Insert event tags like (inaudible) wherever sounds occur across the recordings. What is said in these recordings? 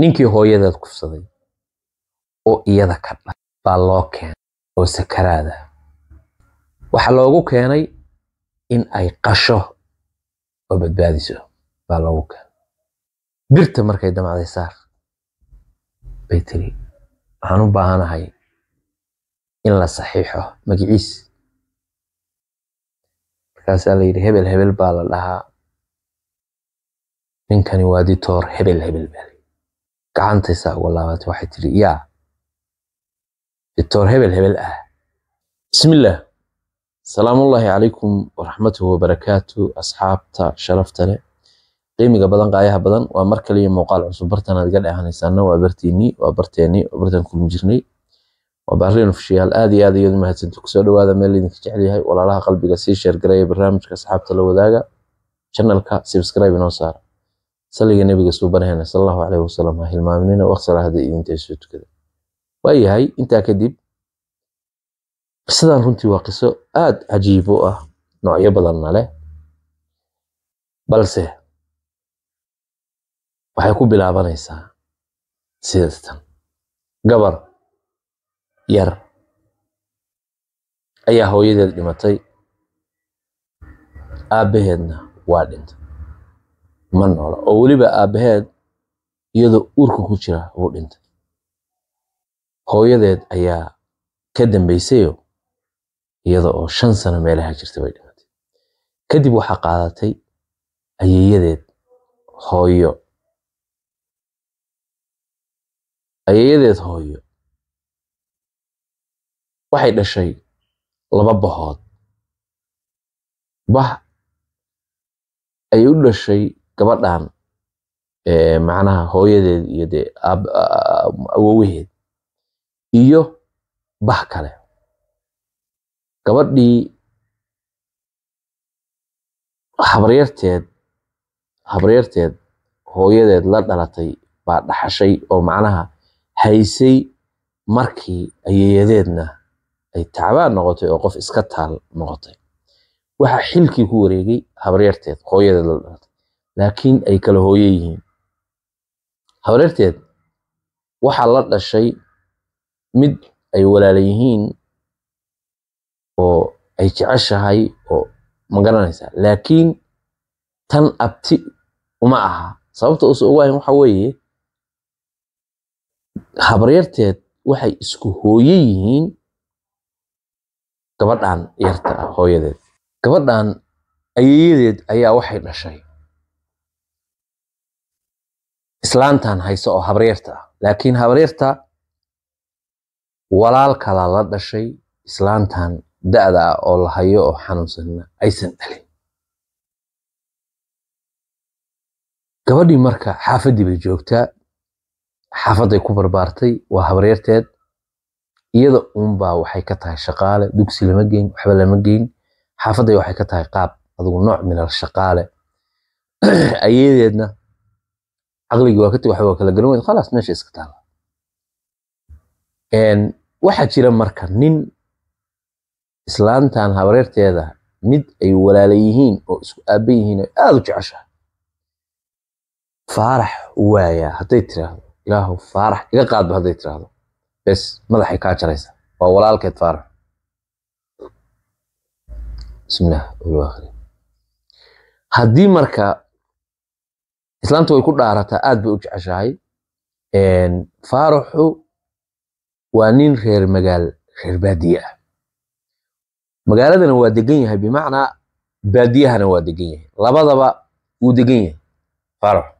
ninkii hooyadaad kufsaday oo iyada ka dha baa loo keenay oo sakaraada waxaa loogu keenay in ay qasho oo badbaadiso baa loogu keenay birta markay damacday saar bay tiri waxaan u baahanahay in la saxiixo magiciis markaasaa la yidhi hebel hebel baa la dhahaa ninkani waaditoor hebel hebel baa gacantaysaa uga laabatay waxay tidhi yaa dictor hebel hebel ah bismillaah salaamullaahi calaykum waraxmatuhu wabarakaatu asxaabta sharafta leh qiimiga badan qaayaha badan waa mar kale iyo muuqaal cusub bartanaad iga dheehanaysana waa bartiinii waa barteeni waa bartaan kulmi jirnay waa baariin ofishiyaal aad iyo aad ayaad umahadsanti kusoo dhawaada meel idinka jecel yahay walaalaha qalbiga sii sheergaraya barnaamijka asxaabta la wadaaga channelka subscribe inoo saara saliga nabiga suubanahena salallahu caleyhi wasalam ha hilmaaminina waq salaahda iyo soo tukada waayahay intaa kadib qisadan runtii waa qiso aad cajiib u ah noocyo badanna leh balse waxay ku bilaabanaysaa sidaastan gabar yar ayaa hooyadeed dhimatay aabaheedna waa dhintay ma noola oo weliba aabaheed iyadoo uurka ku jira u dhintay hooyadeed ayaa ka dambaysayo iyada oo shan sano meelaha jirta bay dhimatay kadib waxaa qaadatay ayeeyadeed hooyo ayeyadeed hooyo waxay dhashay laba bahood bah ay u dhashay gabadhan macnaha hooyadeed iyo dee awowaheed iyo bah kale gabadhii habaryarteed habaryarteed hooyadeed la dhalatay baa dhaxashay oo macnaha haysay markii ayeyadeedna ay tacbaan noqotay oo qof iska taal noqotay waxaa xilkii ku wareegay habaryarteed hooyadeed la dhalatay laakiin ay kala hooyo yihiin habareerteed waxaa la dhashay mid ay walaala yihiin oo ay jeceshahay oo magaranaysaa laakiin tan abti uma aha sababta uusan ugu ahayn waxa weeye habaryarteed waxay isku hooyo yihiin gabadhaan yarta ah, hooyadeed gabadhan ayeeyadeed ayaa waxay dhashay islaantan hayso oo habreerta ah laakiin habreerta walaal kala la dhashay islaantan da'da ah oo la hayo oo xanuunsanna aysan dhalin gabadhii marka xaafaddii bay joogtaa xaafadday ku barbaartay waa habaryarteed iyada uunbaa waxay ka tahay shaqaale dugsi lama geyn waxba lama geyn xaafadday waxay ka tahay qaab adigu nooc minal shaqaale (clears throat) ayadeedna caqligii waa ka tag kala garan weyd khalaas meesha iska taala waxaa jira marka nin islaantan habreerteeda mid ay walaala yihiin oo isku aaba yihiin ay aada u jeceshahay faarax waayaa hadday tiraahdo ilaahu faarax iga qaadba hadday tiraahdo bes madaxay kaa jaraysa waa walaalkeed faarax bismilah haddii marka islaantu way ku dhaarataa aad bay u jeceshahay faaraxu waa nin reer magaal reer baadiye ah magaaladana waa degan yahay bimacnaa baadiyahana waa degan yahay labadaba wuu degan yahay faaraxu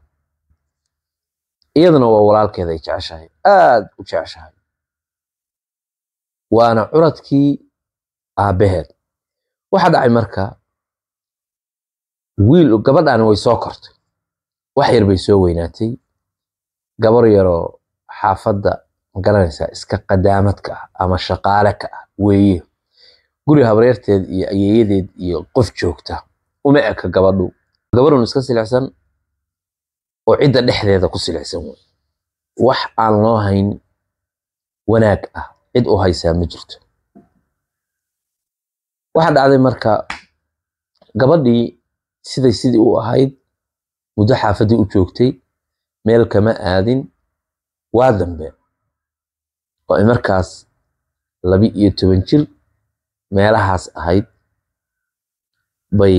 iyadana waa walaalkeeda ay jeceshahay aad u jeceshahay waana curadkii aabaheed waxaa dhacay marka wiil gabadhaani way soo kortay wax yar bay soo weynaatay gabar yaroo xaafadda magaranaysaa iska qadaamadka ah ama shaqaale ka ah weeye guri habreerteed iyo ayeeyadeed iyo qof joogta uma eka gabadhu gabarun iska silicsan oo cidda dhexdeeda ku silicsan wey wax aan loo hayn wanaag ah cid u haysaa ma jirto waxaa dhacday marka gabadhii siday sidii u ahayd muddo xaafaddii u joogtay meel kama aadin waa dambe oo ay markaas laba iyo toban jir meelahaas ahayd bay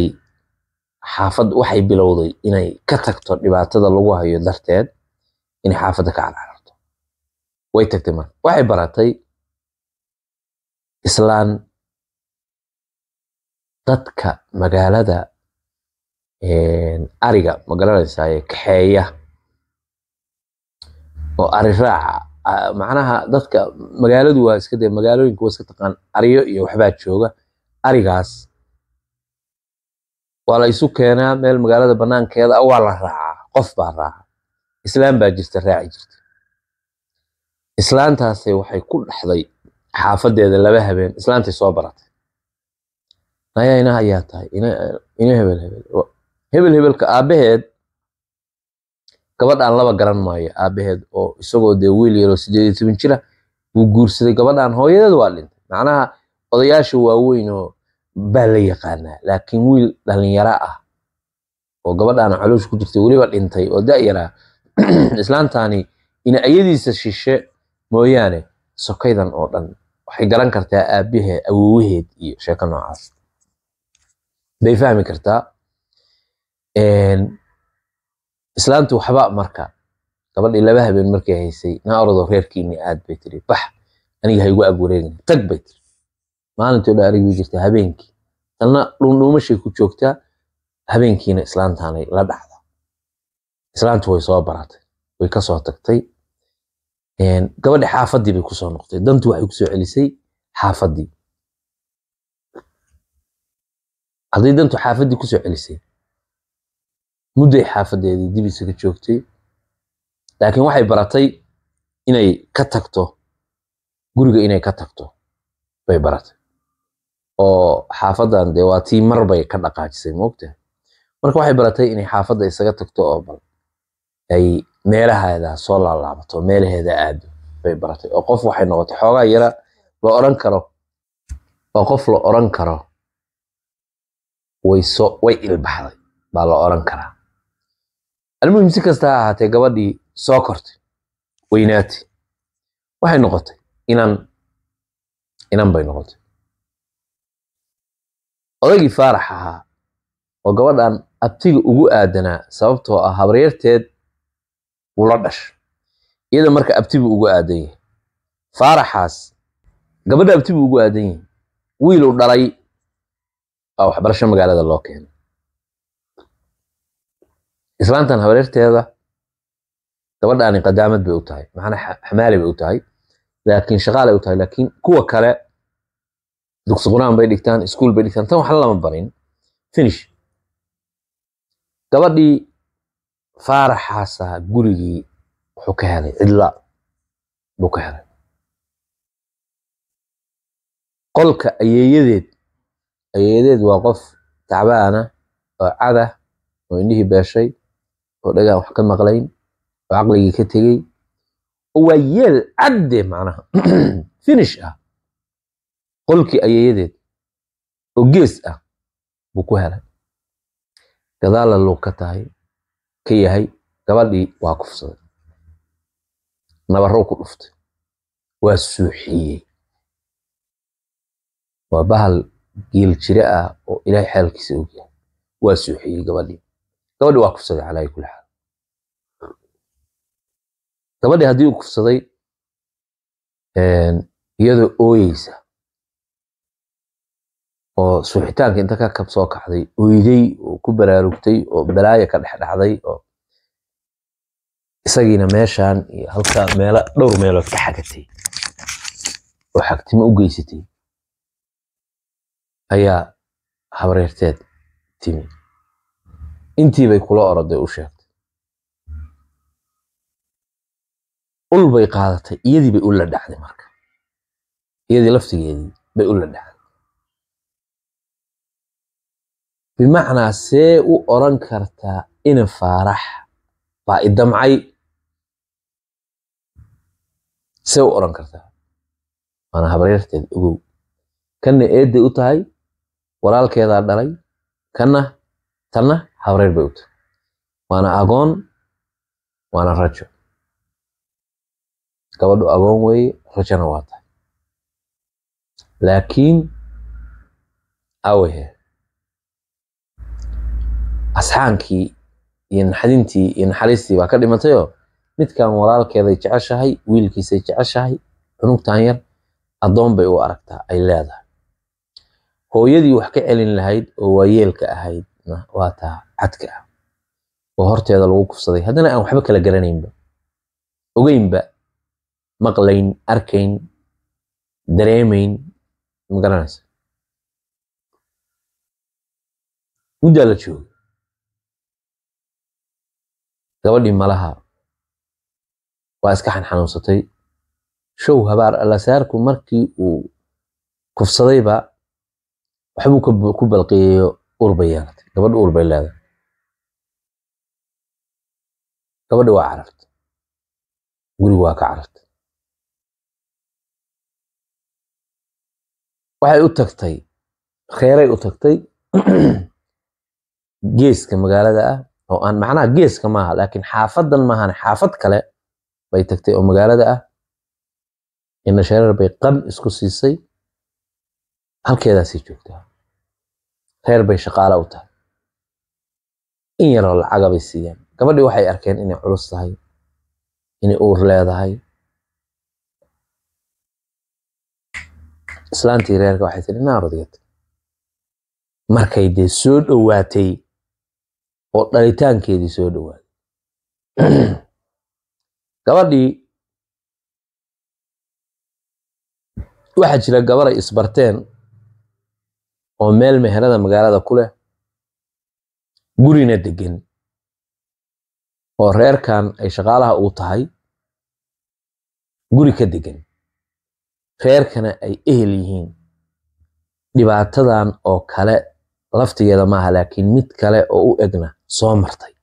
xaafad waxay bilowday inay ka tagto dhibaatada lagu hayo darteed inay xaafadda ka carcararto way tagtay marka waxay baratay islaan dadka magaalada ariga magaranaysaay kaxeeya oo ari raaca macnaha dadka magaaladu waa iskade magaalooyinka waa iska taqaan ariyo iyo waxbaa jooga arigaas waa la isu keenaa meel magaalada banaankeeda waa la raacaa qof baa raaca islaam baa jirta raaci jirta islaantaase waxay ku dhaxday xaafadeeda laba habeen islaantay soo baratay nayayna ayaa tahay ina hebel hebel hebel hebelka aabaheed gabadh aan laba garan maayo aabaheed oo isagoo dee wiil yaroo sideed iyo toban jira wuu guursaday gabadhaan hooyadeed waa dhintay macnaha odayaasha waaweynoo baa la yaqaanaa laakiin wiil dhalinyaro ah oo gabadhaan caloosha ku jirtay weliba dhintay oo da-yaraa (clears throat) islaantaani ina ayadiisa shishe mooyaane sokaydan oo dhan waxay garan kartaa aabahe awowaheed iyo sheeko noocaas bay fahmi kartaa islaantu waxba marka gabadhii laba habeen markay haysay naa orado reerkiini aad bay tiri bax aniga ha igu ag wareegin tag bay tiri maalintii o dhan jirta habeenkii talna dhuumdhuumashay ku joogtaa habeenkiina islaantaanay la dhacda islaantu way soo baratay way ka tagtay gabadhi xaafadii bay kusoo noqtay dantu waxay kusoo celisay xaafadii hadday dantu xaafadii kusoo celisay mudday xaafadeedii dib isaga joogtay laakiin waxay baratay inay ka tagto guriga inay ka tagto bay baratay oo xaafadan dee waa tii mar bay ka dhaqaajisay moogtahay marka waxay baratay inay xaafadda isaga tagto oo bal ay meelaheeda soo laalaabato meelaheeda aado bay baratay oo qof waxay noqotay xoogaa yara la oran karo waa qof la oran karo wayso way ilbaxday baa la oran karaa almuhim si kasta ha ahaatee gabadhii soo kortay weynaati waxay noqotay inan inan bay noqotay odaygii faarax ahaa oo gabadhan abtiga ugu aadanaa sababtoo ah habreerteed wuu dhash dhashay iyada marka abtibuu ugu aadan yahay faaraxaas gabadha abtibuu ugu aadan yahay wiiluu dhalay oo waxbarasho magaalada loo keenay islaantan habreerteeda gabadhaani qadaamad bay u tahay maxana xamaali bay u tahay laakiin shaqaalay u tahay laakiin kuwa kale dugsi quraan bay dhigtaan iskuol bay dhigtaan tan waxna lama barin finish gabadhii faaraxaasaa gurigii wuxuu ka helay cidla buu ka helay qolka ayeeyadeed ayeeyadeed waa qof tacbaana oo cada ah, oo indhihii beeshay oo dhagaan wax ka maqlayn oo caqligii ka tegey oo waa yeel cadde macnaha (clears throat) finish ah qolkii ayeeyadeed oo gees ah buu ku helay gadaala luu ka tahay ka yahay gabadhii waa kufsaday nabarow ku dhuftay waa suuxiyey waa bahal geel jire ah oo ilaahay xeelkiisa ogyahay waa suuxiyey gabadhii gabadhii waa kufsaday calaa kuli xaal gabadhi haddii uu kufsaday iyadoo ooyeysa oo suuxitaanka inta ka kab soo kacday oyday oo ku baraarugtay oo balaaya ka dhexdhacday oo isagiina meeshan iyo halkaa meela dhowr meelood ka xagatay oo xagtimo u geysatay ayaa habreerteed timi intii bay kula oroday u sheegtay ul bay qaadatay iyadii bay ulla dhacday marka iyadii laftigeedii bay ulla dhacday bimacnaa see u oran kartaa ina faarax baa i damcay see u oran kartaa waana habaryarteed ogow kanna eedday u tahay walaalkeedaa dhalay kanna tanna habreer bay u tahay waana agoon waana rajo gabadhu agoon weeye rajana waa tahay laakiin awahe asxaankii iyo naxdintii iyo naxariistii baa ka dhimatayoo midkan walaalkeeday jeceshahay wiilkiisay jeceshahay cunugtan yar addoon bay u aragtaa ay leedahay hooyadii wax ka celin lahayd oo waayeelka ahaydna waa taa cadka ah oo horteeda lagu kufsaday haddana aan waxba kala garanaynba ogeynba maqlayn arkayn dareemayn magaranaysa guddaa la jooga gabadhii malaha waa iska xanuunsatay show habaar allasaarku markii uu kufsadayba waxbuu ku balqiyeeyo urbay yeelatay gabadhu urbay leedahay gabadhi waa cararta gurigu waa ka cararta waxay u tagtay kheyray u tagtay (clears throat) geeska magaalada ah oo aan macnaha geeska maaha laakiin xaafadan maahan xaafad kale bay tagtay oo magaalada ah inashareer bay qan isku siisay halkeedaasay joogtaa reer bay shaqaale u tahay in yaroo lacaga bay siiyeen gabadhii waxay arkeen inay culus tahay inay uur leedahay islaantii reerka waxay tidhi naar odged markay dee soo dhowaatay oo dhalitaankeedii soo dhowaaday (clears throat) gabadhii waxaa jira gabaday isbarteen oo meel meherada magaalada ku leh gurina degen oo reerkan ay shaqaalaha uu tahay guri ka degen reerkana ay ehel yihiin dhibaatadan oo kale laftigeeda maaha laakiin mid kale oo u egna soo martay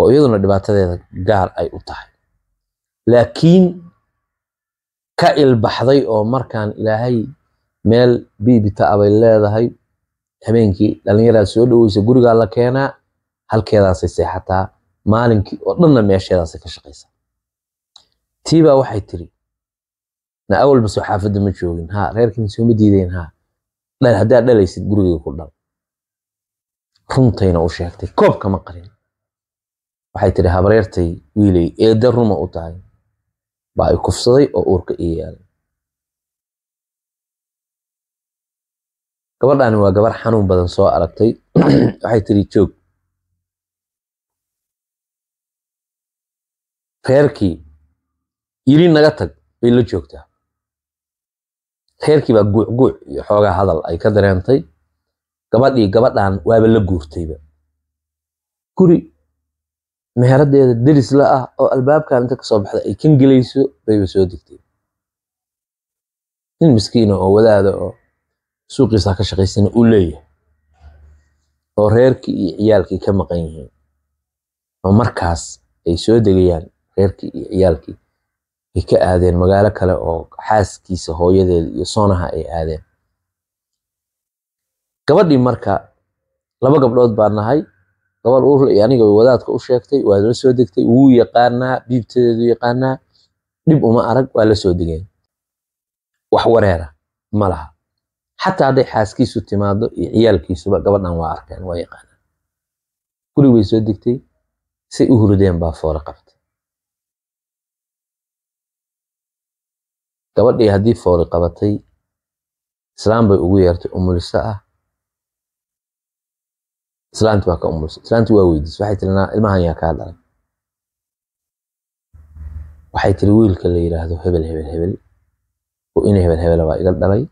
oo iyaduna dhibaatadeeda gaar ay u tahay laakiin ka ilbaxday oo markaan ilaahay meel biibita abay leedahay habeenkii dhallinyaradaa soo dhoweysa gurigaa la keenaa halkeedaasay seexataa maalinkii oo dhanna meesheedaasay ka shaqaysaa tiibaa waxay tiri na awalbaso xaafadda ma joogin ha reerkiin sooma diideen ha haddaad dhalaysid gurigay ku dhal runtayna u sheegtay koob kama qarin waxay tiri habreertay wiilay eedda ruma u tahay baa i kufsaday oo uurka ii yaalay gabadhaani waa gabar xanuun badan soo aragtay (clears throat) waxay tiri joog reerkii yiri naga tag bay la joogtaa reerkii baa guucguuc iyo xoogaa hadal ay ka dareentay gabadhii gabadhaan waaba la guurtayba guri meheradeeda deris la ah oo albaabkan inta kasoo baxda ay kan gelayso bayba soo degtay nin miskiina oo wadaada oo suuqiisaa ka shaqaysana uu leeyahay oo reerkii iyo ciyaalkii ka maqan yihiin oo markaas ay soo degayaan reerkii iyo ciyaalkii way ka aadeen magaalo kale oo xaaskiisa hooyadeed iyo soonaha ay aadeen gabadhii marka laba gabdhood baa nahay gabadh uurle iyo aniga way wadaadka u sheegtay waa la soo degtay wuu yaqaanaa biibtadeedu yaqaanaa dhib uma arag waa la soo degeen wax wareera ma laha xataa hadday xaaskiisu timaado iyo ciyaalkiisuba gabadhan waa arkeen waa yaqaanaa gurig bay soo degtay say u hurdeen baa foole qabta gabadhii haddii fooli qabatay islaam bay ugu yeertay umuliso ah islaanti baa ka umulisay islaanti waa weydiisay waxay tiri ilmahan yaa kaa dhalay waxay tiri wiilka la yidhaahdo hebel hebel hebel oo in hebel hebela baa iga dhalay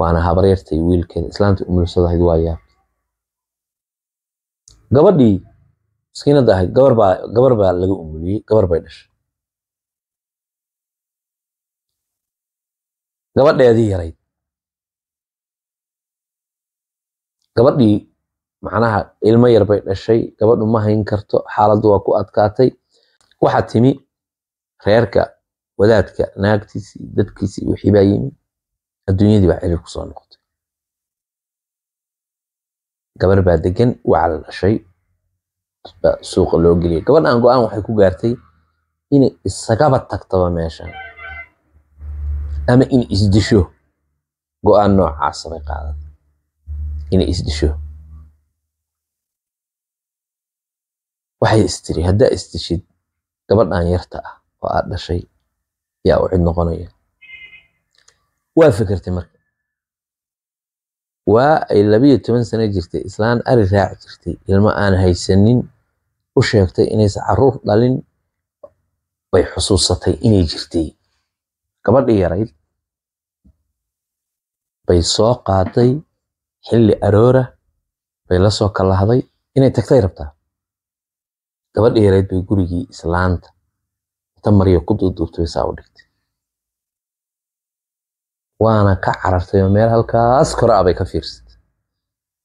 waana habaryartay wiilkeeda islaantii umulisada ahayd waa yaabtay gabadhii miskiinada ahayd gabar baa laga umuliyey gabar bay dhashay gabadheedii yarayd gabadhii macnaha ilmo yar bay dhashay gabadhu ma hayn karto xaaladdu waa ku adkaatay waxaa timi reerka wadaadka naagtiisii dadkiisii wixii baa yimi adduunyadii baa cilir kusoo noqotay gabar baa degan waa la dhashay suuqa loo geliyay gabadhaan go-aan waxay ku gaartay inay isagaba tagtaba meeshan ama in isdisho go-aan noocaas bay qaadata inay isdisho waxay istiri haddaa isdishid gabadhan yarta ah oo aad dhashay yaa u cid noqonaya waa fikirtay marka waa ay labiyo toban sane jirtay islaan ari raac jirtay ilmo aan haysanin u sheegtay inaysa caruur dhalin bay xusuusatay inay jirtay gabadhii yarayd bay soo qaaday xilli aroora bay lasoo soo kalahday inay tagtay rabtaa gabadhii yarayd bay gurigii islaanta inta maryo ku duuduubtay saa u dhigtay waana ka carartay oo meel halkaas kore ah bay ka fiirsatay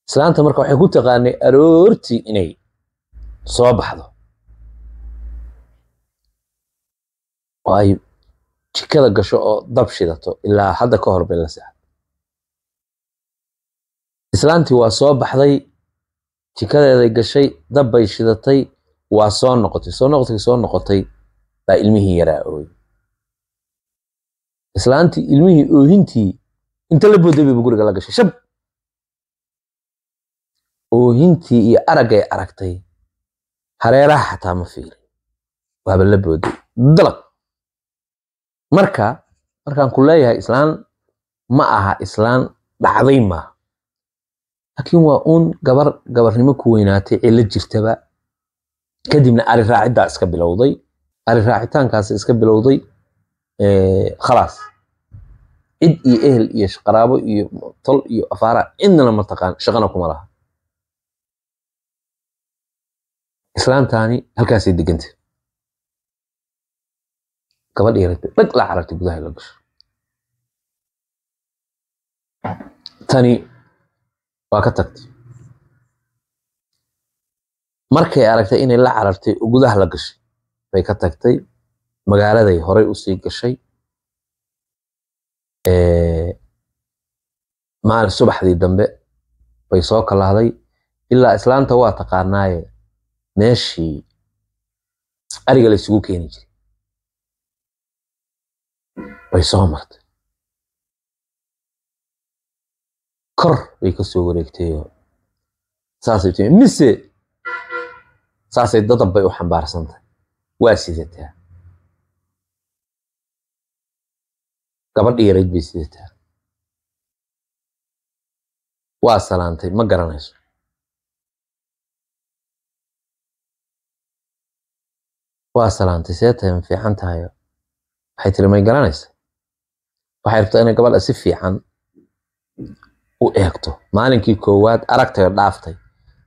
islaanta marka waxay ku taqaanay aroortii inay soo baxdo oo ay jikada gasho oo dab shidato ilaa hadda ka hor bay la seexday islaantii waa soo baxday jikadeeday gashay dab bay shidatay waa soo noqotay soo noqotkii soo noqotay baa ilmihii yaraa ooyey islaantii ilmihii oohintii inta la booday bayba guriga la gashay shab oohintii iyo aragay aragtay hareeraha xataa ma fiirin waaba la booday dalaq marka markaan ku leeyahay islaan ma aha islaan dhacday maaha laakiin waa uun gabar gabarnimo ku weynaatay cilo jirtaba kadibna ari raaciddaa iska bilowday ari raacitaankaasi iska bilowday khalaas cid iyo ehel iyo qaraabo iyo tol iyo afaara cidnana ma taqaan shaqana kuma laha islaantaani halkaasay degantay gabadh yaragtay dhag la caragtay gudaha la gasho tani waa ka tagtay markay aragtay inay la carartay oo gudaha la gashay bay ka tagtay magaaladay horey usii gashay maal subaxdii dambe bay soo kalahday ilaa islaanta waa taqaanaaye meeshii ariga laysugu isugu keeni jiray bay soo martay kor bay ka soo wareegtayoo saasay timi mise saasay dadab bay u xambaarsantahay waa sidataa gabadhi yarayd bay sidataa waa salaantay ma garanayso waa salaantay see tahay ma fiican tahayo waxay tiri may garanaysa waxay rabtaa inay gabadha si fiican u eegto maalinkii koowaad aragtayo dhaaftay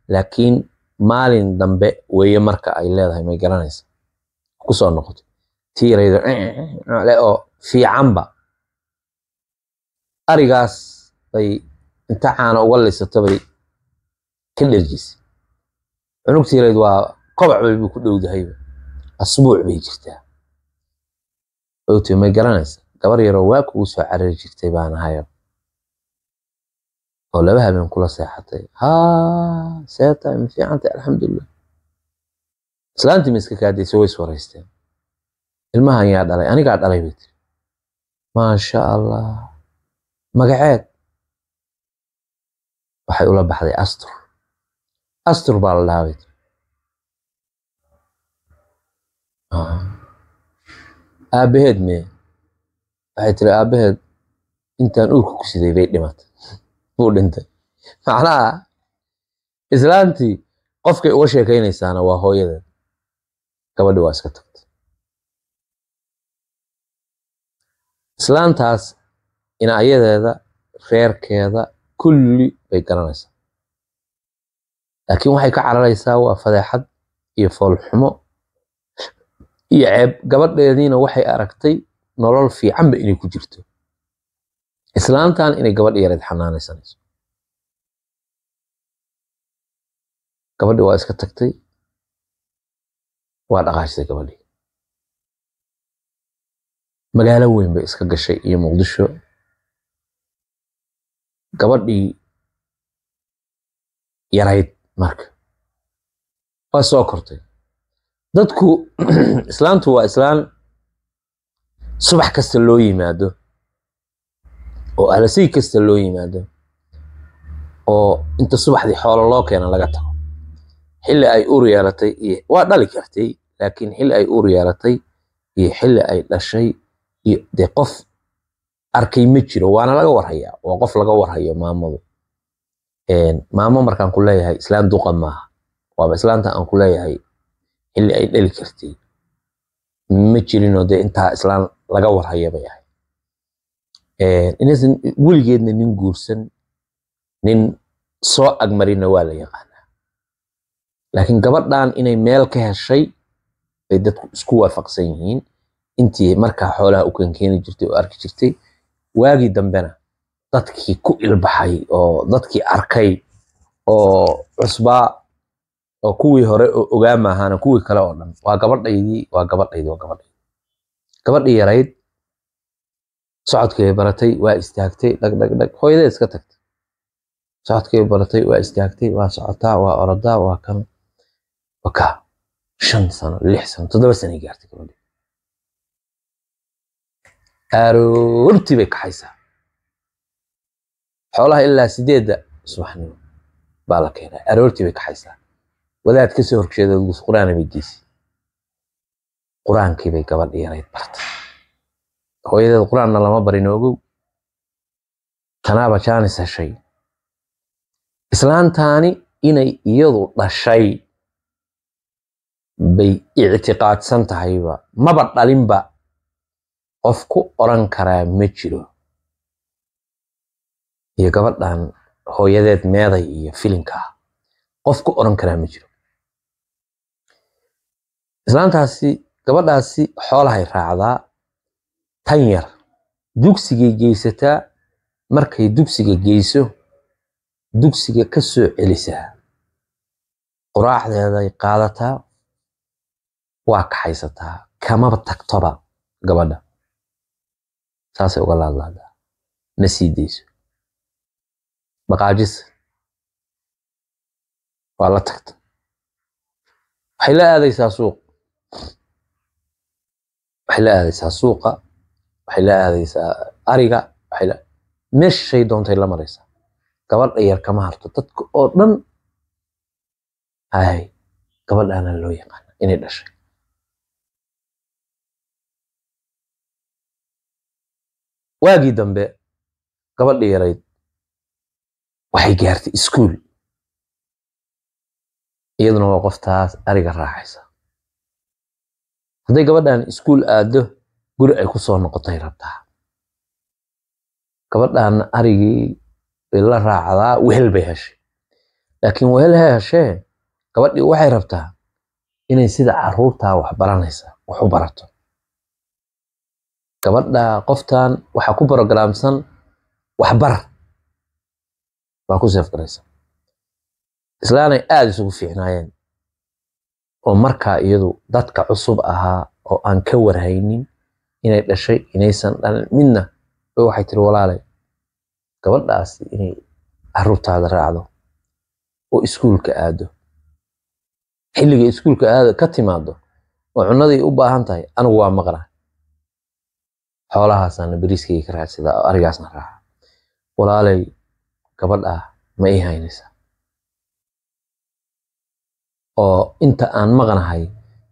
laakiin maalin dambe weeye marka ay leedahay may garanaysa kusoo noqoto tiiraydo eh, eh, eh, le oo fiicanba arigaas bay inta caana uga lisato bay ka dherjisay cunug waa kobac buu ku dhowdahay asbuuc bay jirtaa t may garanaysa gabar yaroo waa kugu soo carari jirtay baan ahayo oo laba habeen kula seexatay ha see tahay ma alxamdulilah islaantii ma iska kaadaysa way iswaraysteen ilmahan yaa dhalay anigaa dhalay bay tiri maasha allah magaceed waxay ula baxday astur astur baa la dhahaa bay tiri aabbaheed mee waxay tiri aabaheed intaan uurka ku siday bay dhimatay buu dhintay macnaha islaantii qofkay uga sheekeynaysaana waa hooyadeed gabadhi waa iska tagtay islaantaas inaayadeeda reerkeeda kulli bay garanaysaa laakiin waxay ka cararaysaa waa fadeexad iyo foolxumo iyo ceeb gabadheediina waxay aragtay nolol fiicanba inay ku jirto islaantan inay gabadha yareed xanaanaysanayso gabadhii waa iska tagtay waa dhaqaajtay gabadhi magaalo weyn bay iska gashay iyo muqdisho gabadhii yarayd marka waa soo kortay dadku (clears throat) islaantu waa islaan subax kasta loo yimaado oo alasii kasta loo yimaado oo inta subaxdii xoolo loo keena laga tago xilli ay uur yeelatay iyo waa dhali kartay laakiin xilli ay uur yeelatay iyo xilli ay dhashay iyo dee qof arkay ma jiro waana laga warhayaa waa qof laga warhayo maamadu maamo markaan ku leeyahay islaan duqa maaha waaba islaanta aan ku leeyahay xilli ay dhali kartay ma jirinoo dee intaa islaan laga warhaya bay weligeedna nin guursan nin soo agmarina waa la yaqaanaa laakiin gabadhaan inay meel ka heshay bay dadku isku waafaqsan yihiin intii markaa xoolaha u kankeeni jirtay oo arki jirtay waagii dambena dadkii ku ilbaxay oo dadkii arkay oo cusbaa oo kuwii hore oo ogaa kuwii kale oo dhan waa gabadhaydii waa gabadhaydii waa gabadhaydii gabadhii yarayd socodkay baratay waa istaagtay dhagdhagdhag hooyadee iska tagtay socodkay baratay waa istaagtay waa socotaa waa orodaa waa kan waka shan sano lix sano toddoba sanay gaartay gabadhii aroortii bay kaxaysaa xoolaha ilaa sideedda subaxnimo baa la keenaa aroortii bay kaxaysaa wadaad kasoo horsheedood gusquraana bay geysa qur-aankii bay gabadhii yarayd bartay hooyadeed qur-aanna lama barin ogow tanaaba janis heshay islaantaani inay iyadu dhashay bay ictiqaadsan tahayba maba dhalinba qof ku oran karaa ma jiro iyo gabadhan hooyadeed meeday iyo filinka qof ku oran karaa ma jiro islaantaasi gabadhaasi xoolahay raacdaa tan yar dugsigay geysataa markay dugsiga geyso dugsiga ka soo celisaa quraacdeeday qaadataa waa kaxaysataa kamaba tagtoba gabadha saasay uga laadlaadaa ma sii dayso dhaqaajisa waa la tagta waxay la aadaysaa suuq waxay la aadaysaa suuqa waxay la aadaysaa ariga meeshay doontay la maraysaa gabadha yar kama harto dadka oo dhan hay gabadhaana loo yaqaana inay dhashay waagii dambe gabadhii yarayd waxay gaartay iskuol iyaduna waa qoftaas ariga raacaysa hadday gabadhan iskuul aado guri ay ku soo noqotay rabtaa gabadhan arigii la raacdaa wehel bay heshay laakiin wehel ha heshee gabadhii waxay rabtaa inay sida caruurtaa wax baranaysa waxu barato gabadha qoftan waxaa ku brogramsan waxbarar waa ku seefgaraysa islaanay aada isugu fiicnaayeen oo markaa iyadu dadka cusub ahaa oo aan ka warhaynin inay dhashay inaysan dhalin midna bay waxay tiri walaalay gabadhaasi inay caruurtaada raacdo oo iskuulka aado xilliga iskuulka aada ka timaado oo cunadii u baahan tahay anigu waa maqnaa xoolahaasaana beriiskayga ka raacsidaa oo arigaasna raaca walaalay gabadha ma ii haynaysaa oo inta aan maqanahay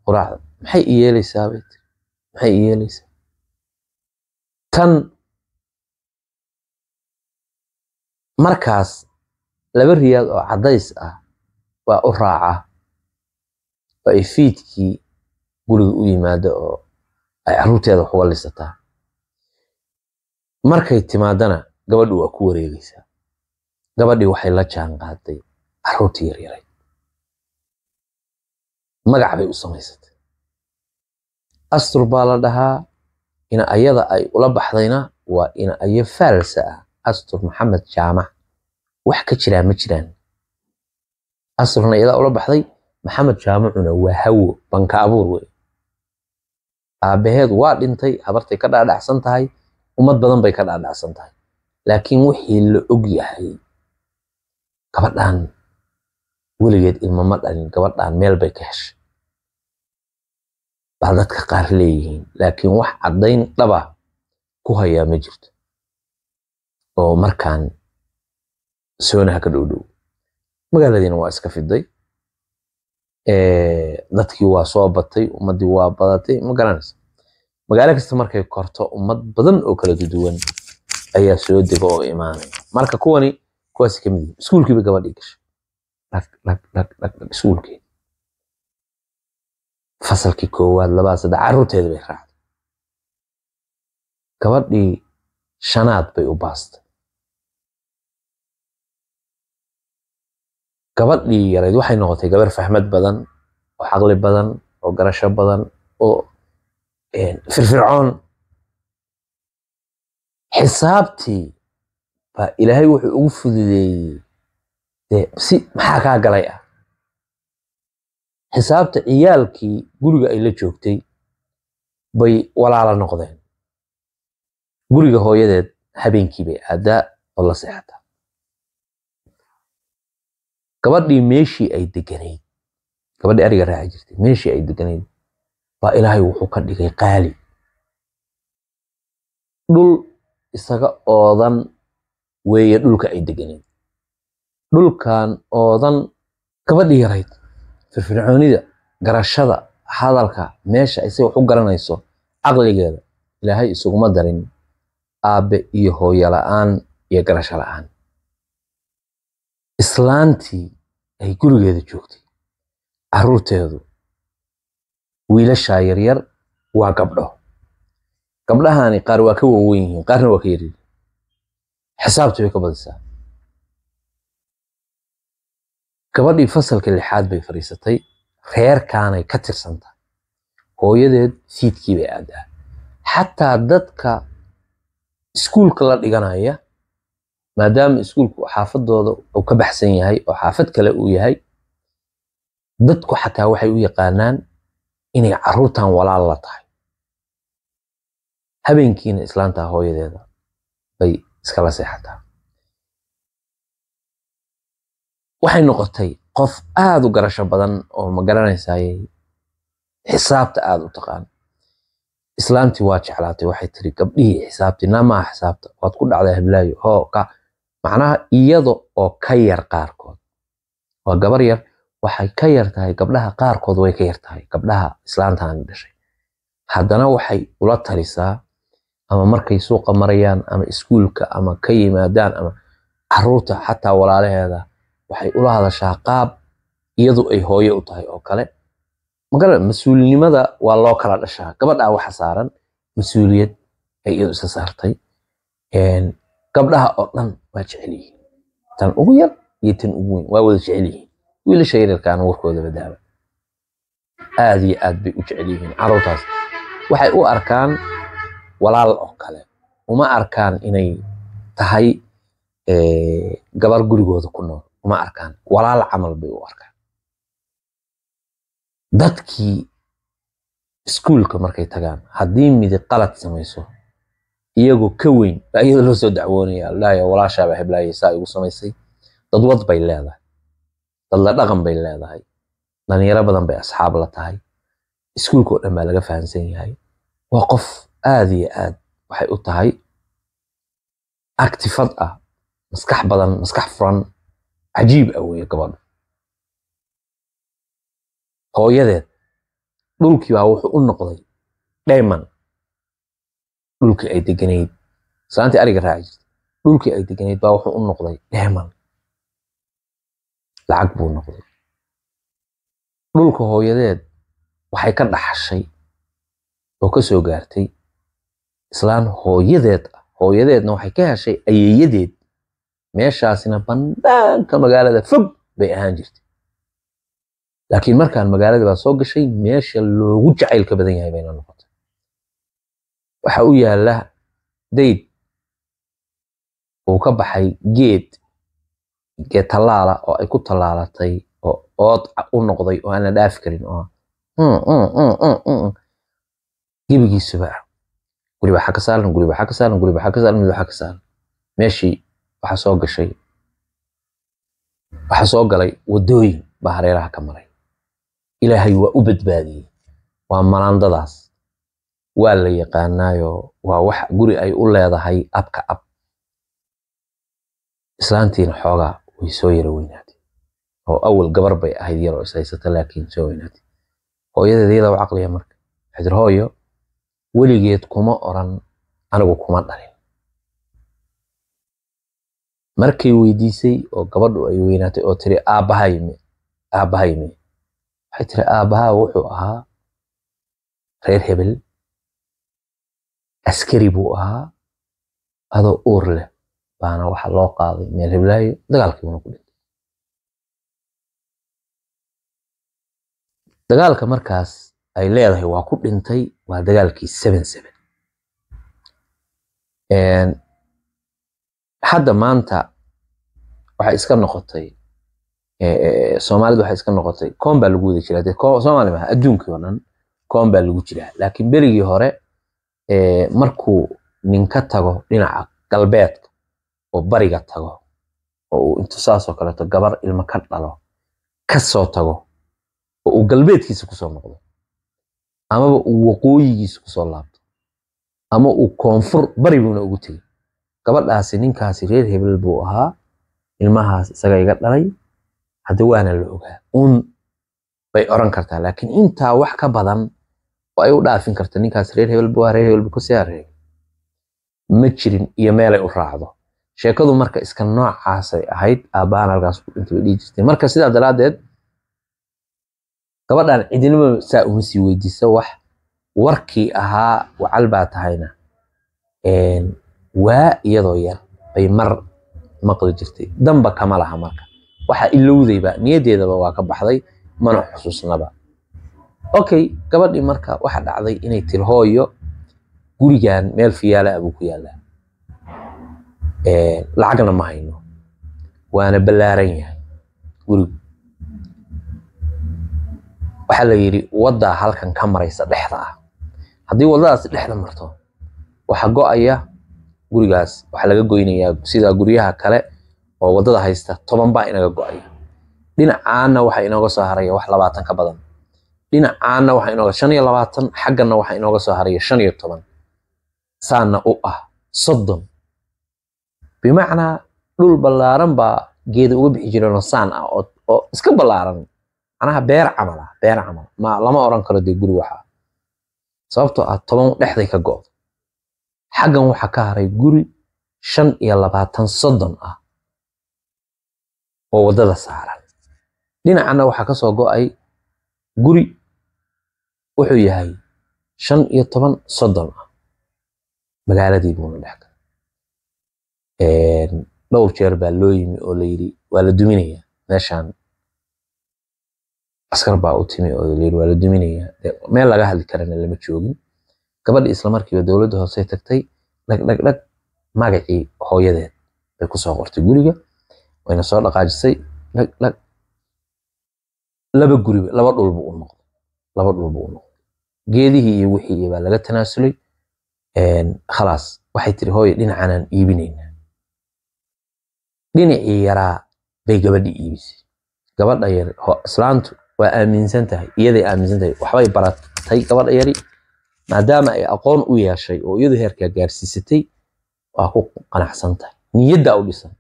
quraacda maxay i yeelaysaa bay tiri maxay i yeelaysaa tan markaas laba riyaad oo caddays ah baa u raaca oo ay fiidkii guriga u yimaado oo ay carruurteeda wax uga lisataa markay timaadana gabadhi waa ku wareegaysaa gabadhii waxay la jaan qaaday carruurtii yaryaray magac bay u samaysatay astur baa la dhahaa ina ayada ay ula baxdayna waa ina ayo faralsa ah astur maxamed jaamac wax ka jiraa ma jiraan asturna iyadaa ula baxday maxamed jaamacuna waa hawo banka abuur wey aabaheed waa dhintay habartay ka dhaadhacsan tahay ummad badan bay ka dhaadhacsan tahay laakiin wixii la og yahay gabadhaan weligeed ilmama dhalin gabadhaan meel bay ka heshay baa dadka qaar leeyihiin laakiin wax caddayn dhaba ku hayaa ma jirto oo markaan soonaha ka dhowdhow magaaladiina waa iska fiday dadkii waa soo batay ummaddii waa badatay ma garanaysa magaalo kasta markay korto ummad badan oo kala duwan ayaa soo dega oo imaanaya marka kuwani kuwaasi ka mid yihiin iskuulkiiba gabadhii gashay iskuulkii fasalkii koowaad labaa saddex carruurteeda bay raacday gabadhii shanaad bay u baastay gabadhii yarayd waxay noqotay gabar fahmad badan oo caqli badan oo garasho badan oo firfircoon xisaabtii baa ilaahay wuxuu ugu fududeeyey de si maxaa kaa galay ah xisaabta ciyaalkii guriga ay la joogtay bay walaala noqdeen guriga hooyadeed habeenkii bay aadaa oo la seexataa gabadhii meeshii ay deganayd gabadhii ariga raaci jirtay meeshii ay deganayd baa ilaahay wuxuu ka dhigay qaali dhul isaga oodan weeye dhulka ay deganayd dhulkan oodan gabadhii yarayd firfircoonida garashada hadalka meesha ay siga wax u garanayso caqligeeda ilaahay isuguma darin aabbe iyo hooyo la-aan iyo garasho la-aan islaantii ay gurigeeda joogtay caruurteedu wiilashaa yaryar waa gabdho gabdhahani qaar waa ka waawen yihiin qaarna waa ka yaryihiin xisaabtii bay ka badisaa gabadhii fasalka lixaad bay fariisatay reerkaanay ka tirsan tahay hooyadeed siidkii bay aadaa xataa dadka iskuulka la dhiganaya maadaama iskuulku xaafadooda uu ka baxsan yahay oo xaafad kale uu yahay dadku xataa waxay u yaqaanaan inay caruurtan walaal la tahay habeenkiina islaantaa hooyadeeda bay iskala seexataa waxay noqotay qof aad u garasho badan oo ma garanaysaayey xisaabta aad u taqaan islaamtii waa jeclaatay waxay tiri gabdhihii xisaabtii naamaa xisaabta waad ku dhacday hablaayo hoo ka macnaha iyada oo ka yar qaarkood waa gabar yar waxay ka yar gabdhaha qaarkood way ka yar gabdhaha islaantaani dhashay haddana waxay ula talisaa ama markay suuqa marayaan ama iskuulka ama ka yimaadaan ama caruurta xataa walaalaheeda waxay ula hadashaa qaab iyadu ay hooyo u tahay oo kale magara mas-uulinimada waa loo kala dhashaa gabadhaa waxa saaran mas-uuliyad ay iyadu isa saartay gabdhaha oo dhan waa jecel yihiin tan ugu yar iyo tan ugu weyn waa wada jecel yihiin wiilasha yaryarkaana warkoodaba daaba aad iyo aad bay u jecel yihiin carruurtaas waxay u arkaan walaal oo kale uma arkaan inay tahay gabar gurigooda ku nool ma arkaan walaal camal bay u arkaan dadkii iskuulka markay tagaan haddii midi qalad samayso iyagoo ka weyn baa iyada loo soo dacwoonaya laaya walaashaabaa heblaaya saa igu samaysay dadwad bay leedahay dad la dhaqan bay leedahay dhalinyaro badan bay asxaab la tahay iskuulka oo dhan baa laga fahamsan yahay waa qof aad iyo aad waxay u tahay agtifad ah maskax badan maskax furan cajiib ah weeye gabadha hooyadeed dhulkii baa wuxuu u noqday dhayman dhulkii ay deganayd saantii ariga raaci jirtay dhulkii ay deganayd baa wuxuu u noqday dhayman lacag buu noqday dhulka hooyadeed waxay ka dhaxashay oo ka soo gaartay islaan hooyadeed ah hooyadeedna waxay ka heshay ayeeyadeed meeshaasina bandaanka magaalada fog bay ahaan jirtay laakiin markaan magaaladii baa soo gashay meesha loogu jacaylka badan yahay bayna noqotay waxa u yaala dayd uu ka baxay geed geed tallaala oo ay ku tallaalatay oo ood u noqday oo aan la dhaafi karin oo hmm, hmm, hmm, gebigiisaba guriba xaka saalan guriba xaka saalan guriba xaka saalan mid waxa ka saalan meeshii waxaa soo gashay waxaa soo galay wadooyin baa hareeraha ka maray ilaahay waa u badbaadiyey waa malaandadaas waa la yaqaanaayo waa wax guri ay u leedahay abka ab islaantiina xoogaa way soo yaro weynaatay oo awal gabar bay ahayd yaroo ishaysata laakiin soo weynaatay hooyadeed iyadaba caqliya marka xijir hooyo weligeed kuma oran anigu kuma dhalin markay weydiisay oo gabadhu ay weynaatay oo tiri aabbahaymi aabbahaymi waxay tiri aabbahaa wuxuu ahaa reer hebel askari buu ahaa adoo uur leh baana waxa loo qaaday meel heblaayo dagaalkiibuna ku dhintay dagaalka markaas ay leedahay waa ku dhintay waa dagaalkii seven seven hadda maanta waxay iska noqotay soomaalida waxay iska noqotay koon baa lagu wada jiraa dee soomaali maaha adduunkii oo dhan koon baa lagu jiraa laakiin berigii hore markuu nin ka tago dhinaca galbeedka oo bariga tago oo uu intu saasoo kaleeto gabar ilmo ka dhalo ka soo tago oo uu galbeedkiisa kusoo noqdo amaba uu waqooyigiisa kusoo laabto ama uu koonfur baribuna ugu tegay gabadhaasi ninkaasi reer hebel buu ahaa ilmahaas isaga iga dhalay hadda waana la ogaa uun bay oran kartaa laakiin intaa wax ka badan oo ay u dhaafin karta ninkaas reer hebel buu ahaa reer hebel buu ka sii areegay ma jirin iyo meelay u raacdo sheekadu marka iska noocaasay ahayd aabbahan halkaas ku dhihi jirtay marka sidaa daraaddeed gabadhaan cidinima saa uma sii weydiisa wax warkii ahaa wacal baa tahayna waa iyadoo yar bay mar maqli jirtay damba kama laha marka waxaa ilowdayba niyadeedaba waa ka baxday mana xusuusnaba okay gabadhii marka waxa dhacday inay tiri gurigan meel fiyaala abuu ah ku yaallaa lacagna ma hayno waana ballaaran yahay gurigu waxaa la yidhi waddaa halkan ka maraysa dhexda ah haddii waddadaasi dhexda marto waxaa go'aya gurigaas waxaa laga goynayaa sida guryaha kale oo wadada haysta toban baa inaga go-aya dhinacaana waxaa inooga soo haraya wax labaatan ka badan dhinacaana waxaa inooga shan iyo labaatan xaggana waxaa inooga soo haraya shan iyo toban saana u ah soddon bimacnaa dhul ballaaran baa geeda uga bixi jireenoo saan ah oo iska ballaaran manaha beer camal beer camal ma lama oran karo dee guri waxaa sababtoo ah toban dhexday ka go-do xaggan waxaa ka haray guri shan iyo labaatan soddon ah oo waddada saaran dhinacana waxaa ka soo go'ay guri wuxuu yahay shan iyo toban soddon ah magaaladii buuna dhex galay dhowr jeer baa loo yimi oo la layidhi waa la duminayaa meeshaan askar baa u timi oo layidhi waa la duminayaa meel laga hadli karana lama joogin gabadhi isla markiiba dowladda hoose tagtay dhagdhagdhag magacii hooyadeed bay kusoo qortay guriga wayna soo dhaqaajisay dhagdhag laba guriba laba dhulba u noqday laba dhulba u noqday geedihii iyo wixii baa laga tanaasulay khalaas waxay tiri hooye dhinacanaan iibinaynaa dhinacii yaraa bay gabadhi iibisay gabadha yar islaantu waa aaminsan tahay iyaday aaminsan tahay waxbay baratay gabadha yari maadaama ay aqoon u yeeshay oo iyadu heerkaa gaarsiisatay waa ku qanacsan tahay niyaddaa u dhisan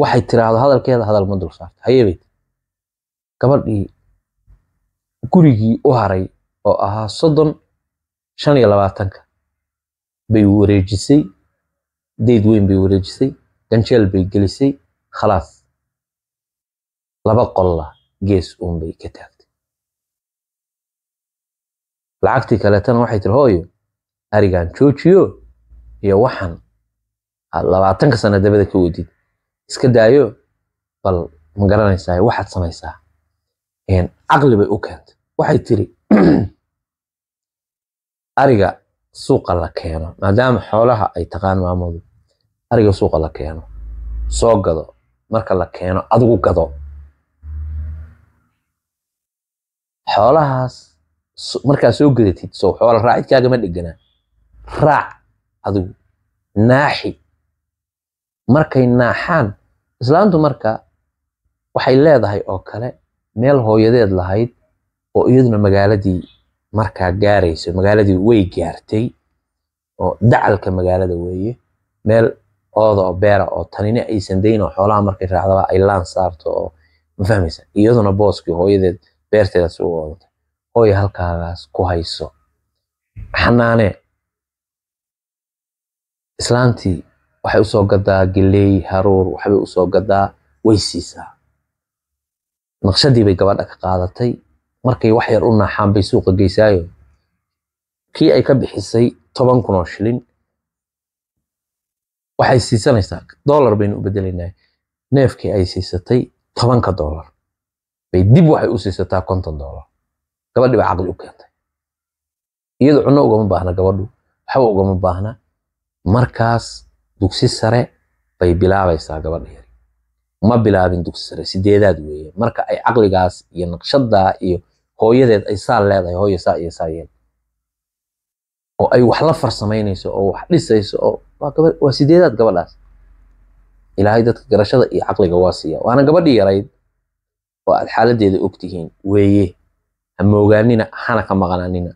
waxay tiraahdo hadalkeeda hadal ma dul saarta hayeebeyt gabadhii gurigii u haray oo ahaa soddon shan iyo labaatanka bay wareejisay dayd weyn bay wareejisay ganjeel bay gelisay khalaas laba qolla gees uunbay ka taagtay lacagtii kaleetana waxay tiri hooyo arigan joojiyo iyo waxan labaatanka sana dabada ka wadid iska daayo bal ma garanaysaa waxaad samaysaa caqli bay u keentay waxay tiri (clears throat) ariga suuqa la keeno maadaama xoolaha ay taqaan maamadu ariga suuqa la keeno soo gado marka la keeno adugu gado xoolahaas markaa soo gadatid so xoola raacidkaagama dheganaa raac adigu naaxi markay naaxaan islaantu marka waxay leedahay oo kale meel hooyadeed lahayd oo iyaduna magaaladii markaa gaarayso magaaladii way gaartay oo dacalka magaalada weeye meel ooda oo beera oo tanina aysan dayn oo xoolaha markay raacdaba ay laan saarto oo ma fahmaysa iyaduna booskii hooyadeed beerteedaas u oodatay ooy halkaagaas ku hayso xanaane islaantii waxay usoo gadaa geleey haruur waxbay usoo gadaa way siisaa naqshadiibay gabadha ka qaadatay markay wax yar u naaxaan bay suuqa geysaayo kii ay ka bixisay toban kun oo shilin waxay siisanaysaa dollar baynu u bedelaynaa neefkii ay siisatay tobanka dollar bay dib waxay u siisataa konton dollar gabadhi baa caqli u keentay iyadu cunno ugama baahna gabadhu waxba ugama baahna markaas dugsi sare bay bilaabaysaa gabadha yari ma bilaabin dugsi sare sideedaad weeye marka ay caqligaas iyo naqshadaa iyo hooyadeed ay saa leedahay hooya saa iyo saa yeel oo ay wax la farsamaynayso oo wax dhisayso oo waa sideedaad gabadhaas ilaahay dadka garashada iyo caqliga waa siiya waana gabadhii yarayd oo aad xaaladeeda ogtihiin weeye ha moogaanina hana ka maqnaanina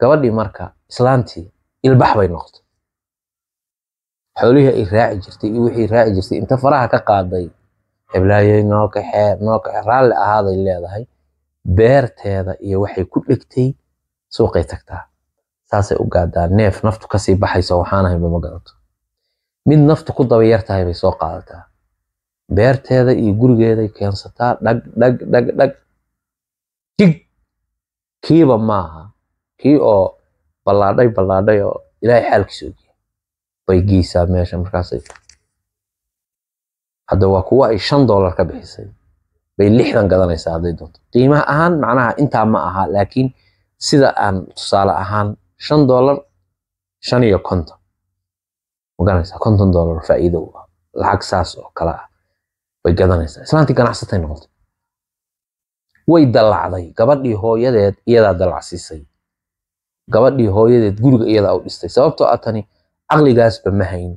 gabadhii marka islaantii ilbax bay noqotay xoolihii ay raaci jirtay iyo wixii raaci jirtay inta faraha ka qaaday heblaayey noo kaxee noo kaxee raalli ahaaday leedahay beerteeda iyo waxay ku dhegtay suuqay tagtaa saasay u gaadaa neef naftu kasii baxayso waxaanahaynba ma garato mid naftu ku daba yartahay bay soo qaadataa beerteeda iyo gurigeeday keensataa dhag dhag dhag dhag dhig kiiba maaha kii oo ballaadhay ballaadhay oo ilaahay xaalkiisa ogiya bay geysaa meesha markaasay hadda waa kuwa ay shan dollar ka bixisay bay lixdan gadanaysaa hadday doonto qiimaha ahaan macnaha intaa ma aha laakiin sida aan tusaale ahaan shan dollar shan iyo konton magaranaysaa konton dollar faa'iido u ah lacag saas oo kale ah bay gadanaysaa islaantii ganacsatay noqotay way dalacday gabadhii hooyadeed iyadaa dalacsiisay gabadhii hooyadeed guriga iyadaa u dhistay sababtoo ah tani caqligaasba ma hayn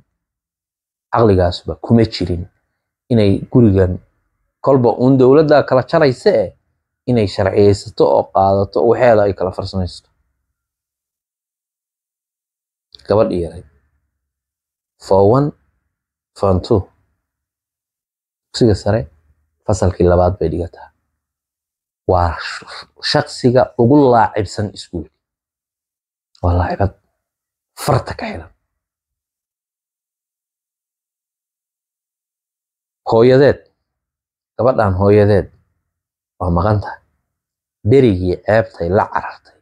caqligaasba kuma jirin inay gurigan kolba uun dowladdaa kala jarayse eh inay sharciyaysato oo qaadato waxeeda ay kala farsamaysto gabadhii yaray fowan fontu dugsiga sare fasalkii labaad bay dhigataa waa shaksiga ugu laacibsan iskuulka waa laacibad farta ka xidan hooyadeed gabadhan hooyadeed waa maqan tahay berigii ceebtay la carartay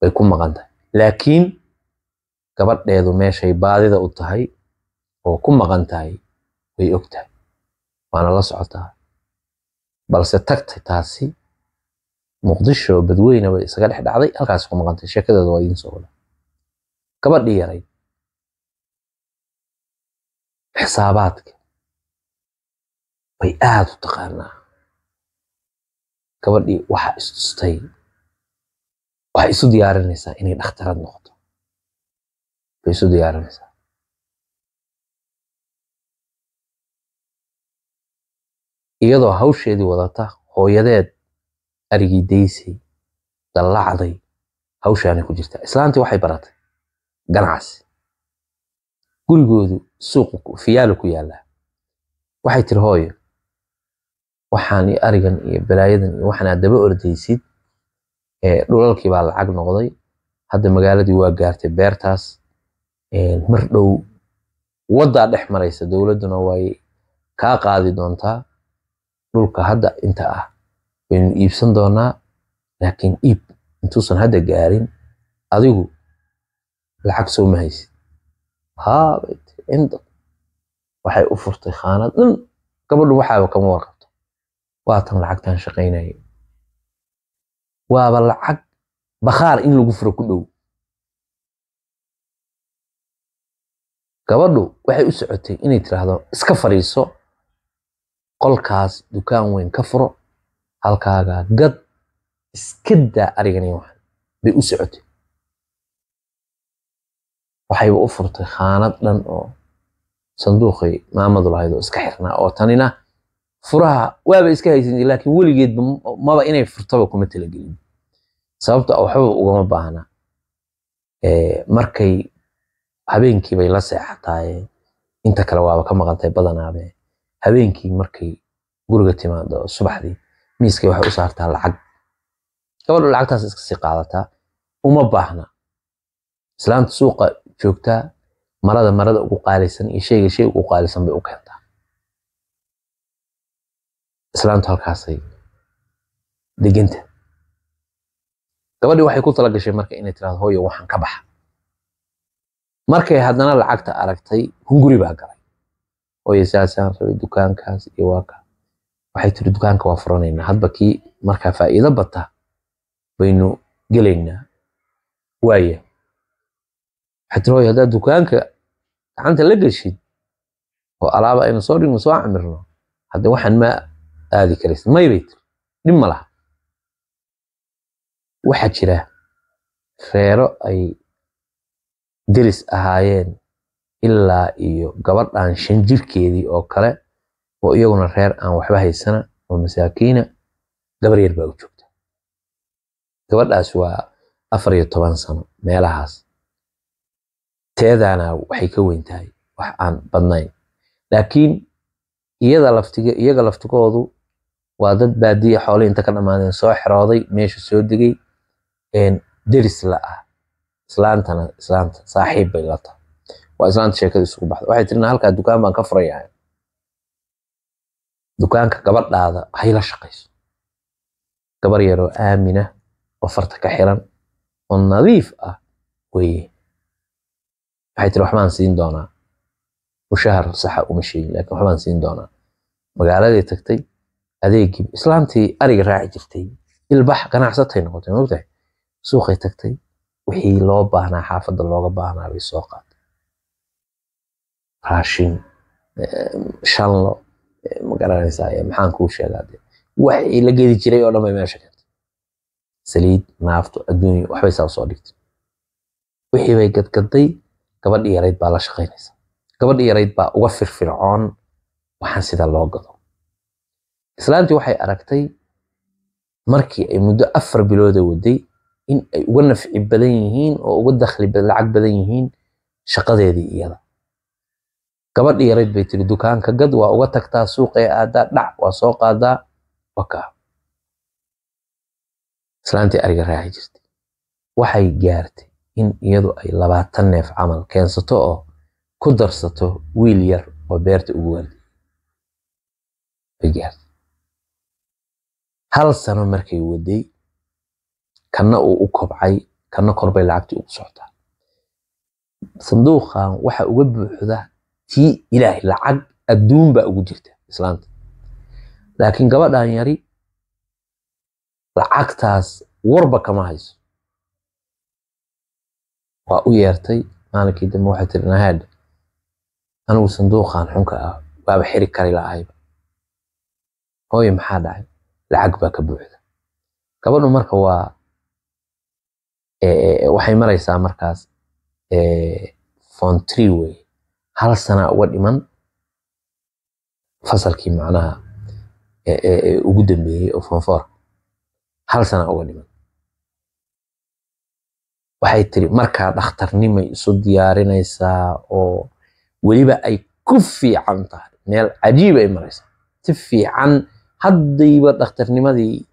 bay ku maqan tahay laakiin gabadheedu meeshay baadida u tahay oo ku maqan tahay way og tahay waana la socotaa balse tagtay taasi muqdisho badweyne bay isaga dhex dhacday halkaas ku maqantay sheekadeeda waa idiin soo wada gabadhii yarayd xisaabaadka bay aad u taqaanaa gabadhii waxa istustay waxay isu diyaarinaysaa inay dhakhtarad noqoto bay isu diyaarinaysaa iyadoo hawsheedii wadata hooyadeed arigii daysay dallacday hawshaanay ku jirtaa islaantii waxay baratay ganacsi gurigoodu suuqu fiyaalo ku yaallaa waxay tiri hooyo waxaan iyo arigan iyo balaayadan iyo waxaan aad daba ordaysid dhulalkii baa lacag noqday hadda magaaladii waa gaartay beertaas mar dhow waddaa dhex maraysa dowladduna way kaa qaadi doontaa dhulka hadda inta ah waynu iibsan doonaa laakiin iib intuusan hadda gaarin adigu lacag soo ma haysid hainda waxay u furtay khaanad dhan gabadhu waxaaba kama warqabto waatan lacagtan shaqaynaya waaba lacag bakhaar in lagu furo ku dhow gabadhu waxay u socotay inay tiraahdo iska fadhiiso qolkaas dukaan weyn ka furo halkaaga gad iska daa arigani waxan bay u socotay waxayba u furtay khaanad dhan oo sanduuqii maamadu lahayd oo iska xirnaa oo tanina furaha waaba iska haysan laakiin weligeedba maba inay furtaba kuma talagelin sababta waxba ugama baahna markay habeenkii bay la seexataaye inta kale waaba ka maqantay badanaabee habeenkii markay guriga timaado subaxdii miiskay waxay u saartaa lacag gabadhu lacagtaas iska sii qaadataa uma baahna islaanta suuqa joogtaa marada marada ugu qaalisan iyo shayga shay ugu qaalisan bay u keentaa islaantu halkaasay deginta gabadhii waxay ku talagashay marka inay tirahdo hooyo waxaan ka baxa markay haddana lacagta aragtay hunguri baa gala ooysaasaan rabay dukaankaas iyo waaka waxay tiri dukaanka waa furanaynaa hadba kii markaa faa'iido bata baynu gelaynaa waaya waxay tiri hooy haddaad dukaanka gacanta la geshid oo alaaba aynu soo dhigno soo camirno hadda waxaan ma aadi karaysa may bay tiri dhib ma laha waxaa jira reero ay deris ahaayeen ilaa iyo gabadhaan shan jirkeedii oo kale oo iyaguna reer aan waxba haysana oo masaakiina gabar yar baa u joogta gabadhaas waa afar iyo toban sano meelahaas teedaana waxay ka weyn tahay wax aan badnayn laakiin iyada laftiga iyaga laftigoodu waa dad baadiya xoole inta ka dhammaadeen soo xerooday meesha soo degay deris la ah islaantana islaanta saaxiib bay la tahay waa islaanta sheekada isugu baxda waxay tirina halkaa dukaan baan ka furayaa dukaanka gabadhaada hay shaqayso gabar yaroo aamina ah oo farta ka xiran oo nadiif ah weeye waxay tiri waxbaan siin doonaa mushahar saxa uma sheegin laakiin waxbaan siin doonaa magaaladay tagtay adeegii islaamtii ariga raaci jirtay ilbax ganacsatay noqotay maogtahay suuqay tagtay wixii loo baahnaa xaafadda looga baahnaa bay soo qaatay raashin shallo magaranaysaa maxaan kuu sheegaa waxii la gedi jiray oo dhan bay meesha keentay saliid naafto adduunya waxbay saa usoo dhigtay wixii bay gadgaday gabadhii yarayd baa la shaqaynaysa gabadhii yarayd baa uga firfircoon waxaan sida loo gado islaantii waxay aragtay markii ay muddo afar bilooda waday in ay uga nafci badan yihiin oo uga dakhli lacag badan yihiin shaqadeedii iyada gabadh yarayd bay tiri dukaanka gad waa uga tagtaa suuqee aadaa dhac waa soo qaadaa wakaa islaantii ariga raaci jirtay waxay gaartay in iyadu ay labaatan neef camal keensato oo ku darsato wiil yar oo beerta ugu waardiya hal sano markay waday kanna uu u kobcay kanna korbay lacagtii ugu socdaa sanduuqan waxa uga buuxda tii ilaahay lacag adduun baa ugu jirta islaanta laakiin gabadhan yari lacagtaas warba kama hayso waa u yeertay maalinkii dambe waxay tiri nahaad anigu sanduuqan xunka ah waaba xiri kari la'ahayba hooye maxaa dhacay lacag baa ka buuxda gabadhu marka waa waxay maraysaa markaas fontree wey hal sana uga dhiman fasalkii macnaha ugu dambeeyey oo fonfor hal sana uga dhiman waxay tiri markaa dhakhtarnimay isu diyaarinaysaa oo weliba ay ku fiican tahay meel cajiib ay maraysaa si fiican haddayba dhakhtarnimadii